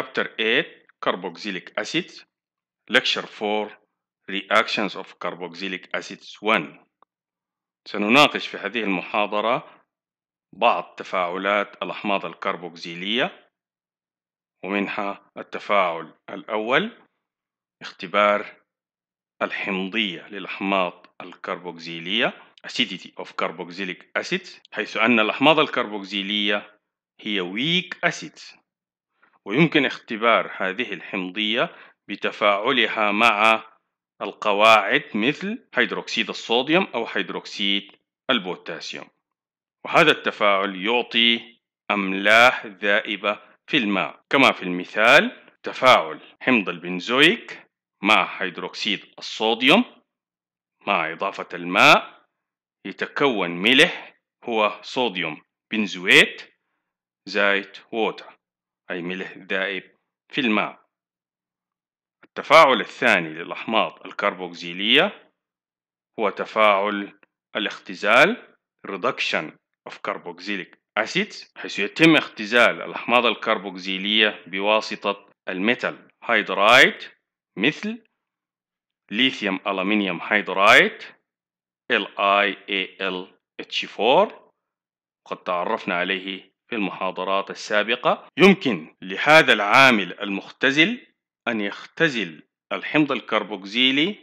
Chapter 8 Carboxylic Acid Lecture 4 Reactions of Carboxylic Acids 1 سنناقش في هذه المحاضرة بعض تفاعلات الأحماض الكربوكسيلية ومنها التفاعل الأول اختبار الحمضية للأحماض الكربوكسيلية acidity of carboxylic Acids حيث أن الأحماض الكربوكسيلية هي weak acids ويمكن اختبار هذه الحمضية بتفاعلها مع القواعد مثل هيدروكسيد الصوديوم أو هيدروكسيد البوتاسيوم وهذا التفاعل يعطي أملاح ذائبة في الماء كما في المثال تفاعل حمض البنزويك مع هيدروكسيد الصوديوم مع إضافة الماء يتكون ملح هو صوديوم بنزويت زائد ووتر أي ملح ذائب في الماء التفاعل الثاني للأحماض الكربوكسيلية هو تفاعل الاختزال reduction of carboxylic acids حيث يتم اختزال الأحماض الكربوكسيلية بواسطة الميتال هيدرايد مثل ليثيوم ألمنيوم هيدرايد LiAlH4 قد تعرفنا عليه في المحاضرات السابقة يمكن لهذا العامل المختزل أن يختزل الحمض الكربوكسيلي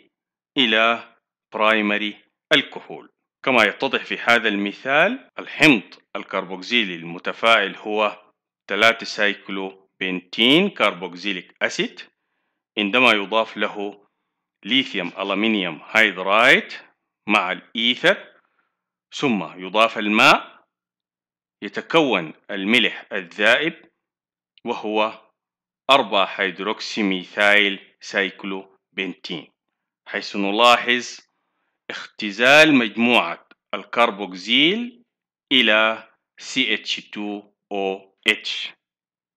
إلى برايمري الكحول كما يتضح في هذا المثال الحمض الكربوكسيلي المتفاعل هو 3 سايكلو بنتين كربوكسيليك أسيد عندما يضاف له ليثيوم ألمنيوم هيدرايت مع الإيثر ثم يضاف الماء يتكون الملح الذائب وهو 4 هيدروكسيميثايل بنتين حيث نلاحظ اختزال مجموعة الكربوكسيل إلى CH2OH